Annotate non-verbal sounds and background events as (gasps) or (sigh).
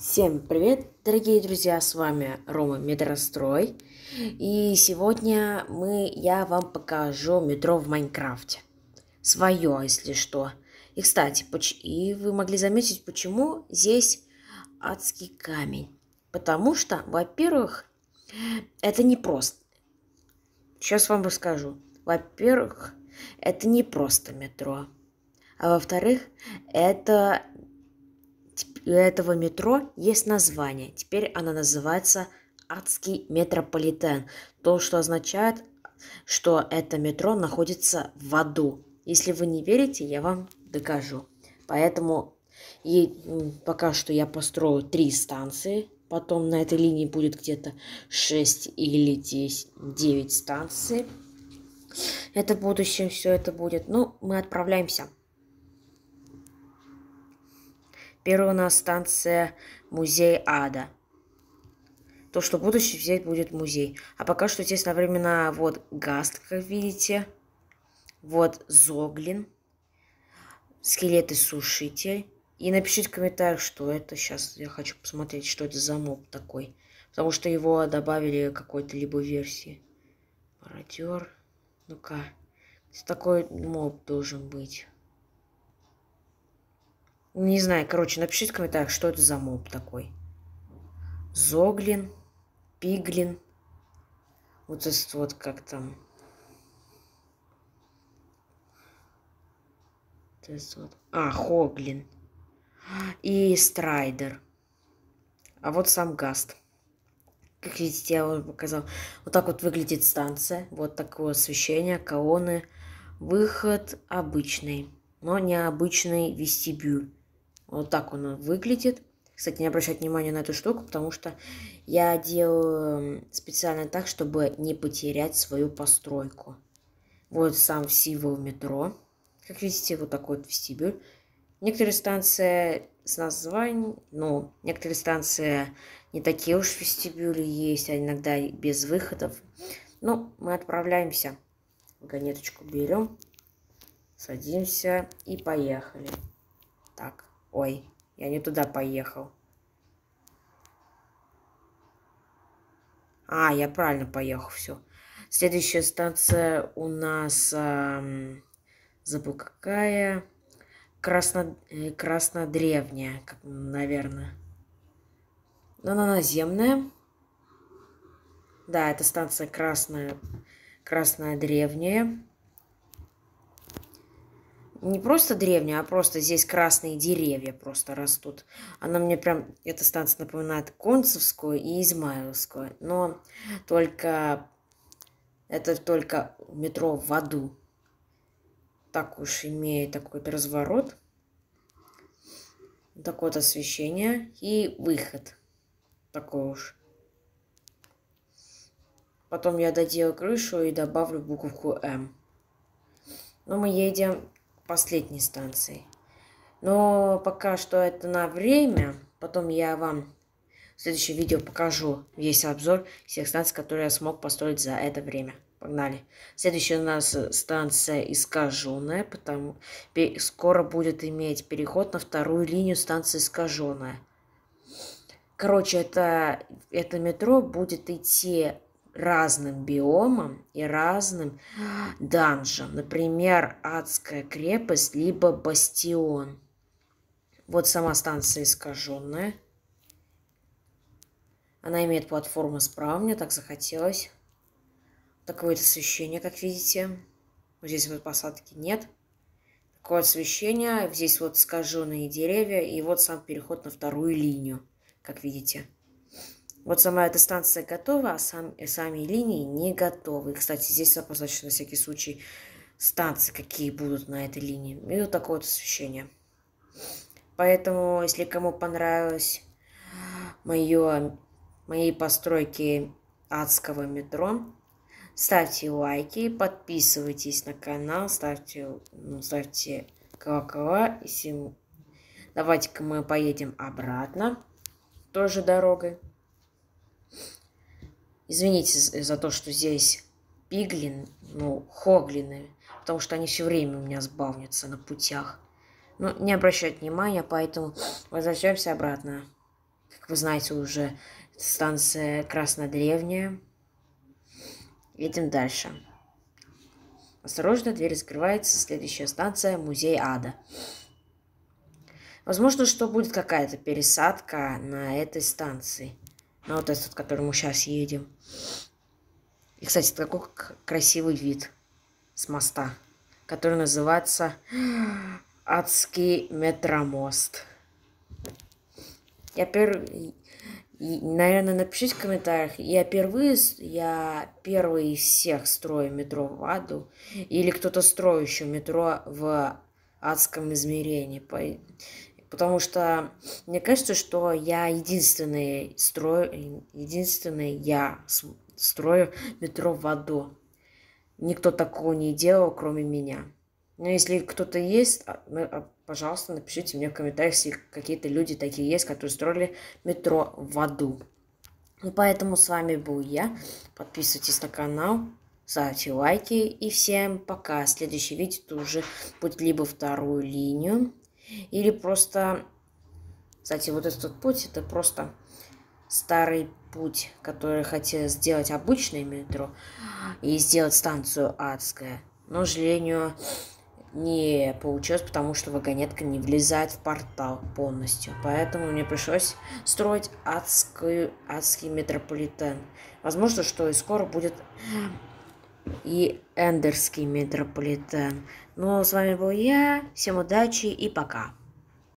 Всем привет, дорогие друзья, с вами Рома Метрострой. И сегодня мы, я вам покажу метро в Майнкрафте. Свое, если что. И, кстати, поч... и вы могли заметить, почему здесь адский камень. Потому что, во-первых, это не просто. Сейчас вам расскажу. Во-первых, это не просто метро. А во-вторых, это и у этого метро есть название. Теперь она называется Адский метрополитен. То, что означает, что это метро находится в аду. Если вы не верите, я вам докажу. Поэтому и пока что я построю три станции. Потом на этой линии будет где-то 6 или 10, 9 станций. Это в будущем все это будет. Ну, мы отправляемся. Первая у нас станция Музей Ада. То, что в взять будет музей. А пока что здесь одновременно вот Гаст, как видите. Вот Зоглин. Скелет и Сушитель. И напишите в комментариях, что это. Сейчас я хочу посмотреть, что это за моб такой. Потому что его добавили какой-то либо версии. Мародер. Ну-ка. Такой моб должен быть. Не знаю, короче, напишите в комментариях, что это за моб такой. Зоглин, Пиглин. Вот этот вот как там. Вот. А, Хоглин. И Страйдер. А вот сам Гаст. Как видите, я вам показал. Вот так вот выглядит станция. Вот такое освещение, колонны. Выход обычный, но необычный вестибюль. Вот так он выглядит. Кстати, не обращать внимания на эту штуку, потому что я делаю специально так, чтобы не потерять свою постройку. Вот сам символ метро. Как видите, вот такой вот вестибюль. Некоторые станции с названием, ну, некоторые станции не такие уж вестибюли есть, а иногда без выходов. Ну, мы отправляемся. Вагонеточку берем, садимся и поехали. Так. Ой, я не туда поехал. А, я правильно поехал, все. Следующая станция у нас... Эм, забыл, какая... Красно... Э, Краснодревняя, как, наверное. Но ну, она наземная. Да, это станция Красная, Красная Древняя не просто древняя, а просто здесь красные деревья просто растут. Она мне прям, эта станция напоминает Концевскую и Измайловскую, но только это только метро в аду. Так уж имеет такой вот разворот, такое вот освещение и выход. Такой уж. Потом я доделаю крышу и добавлю буковку М. Но мы едем последней станции. Но пока что это на время. Потом я вам в следующем видео покажу весь обзор всех станций, которые я смог построить за это время. Погнали. Следующая у нас станция искаженная, потому скоро будет иметь переход на вторую линию станции искаженная. Короче, это, это метро будет идти разным биомам и разным (gasps) данжам. Например, адская крепость, либо бастион. Вот сама станция искаженная. Она имеет платформу справа, мне так захотелось. Такое освещение, как видите. Вот здесь вот посадки нет. Такое освещение, здесь вот искаженные деревья, и вот сам переход на вторую линию, как видите. Вот сама эта станция готова, а сам, э, сами линии не готовы. Кстати, здесь обозначено на всякий случай станции, какие будут на этой линии. И вот такое вот освещение. Поэтому, если кому понравилось мое, мои постройки адского метро, ставьте лайки, подписывайтесь на канал, ставьте, ну, ставьте колокола. Если... Давайте-ка мы поедем обратно, тоже дорогой. Извините за то, что здесь пиглин, ну, хоглины, потому что они все время у меня сбавнятся на путях. Но ну, не обращать внимания, поэтому возвращаемся обратно. Как вы знаете, уже станция Краснодревняя. Едем дальше. Осторожно, дверь закрывается. Следующая станция – Музей Ада. Возможно, что будет какая-то пересадка на этой станции – ну, вот этот, к которому сейчас едем. И, кстати, такой красивый вид с моста, который называется Адский метромост. Я первый... Наверное, напишите в комментариях. Я впервые, я первый из всех строю метро в аду. Или кто-то строит еще метро в адском измерении потому что мне кажется, что я единственный строю, единственный я строю метро в аду. Никто такого не делал, кроме меня. Но ну, если кто-то есть, а, а, пожалуйста, напишите мне в комментариях, если какие-то люди такие есть, которые строили метро в аду. Ну, поэтому с вами был я. Подписывайтесь на канал, ставьте лайки и всем пока. Следующее видео уже будет либо вторую линию, или просто... Кстати, вот этот путь, это просто старый путь, который хотел сделать обычное метро и сделать станцию адская. Но, к сожалению, не получилось, потому что вагонетка не влезает в портал полностью. Поэтому мне пришлось строить адскую, адский метрополитен. Возможно, что и скоро будет и эндерский метрополитен. Ну, а с вами был я, всем удачи и пока.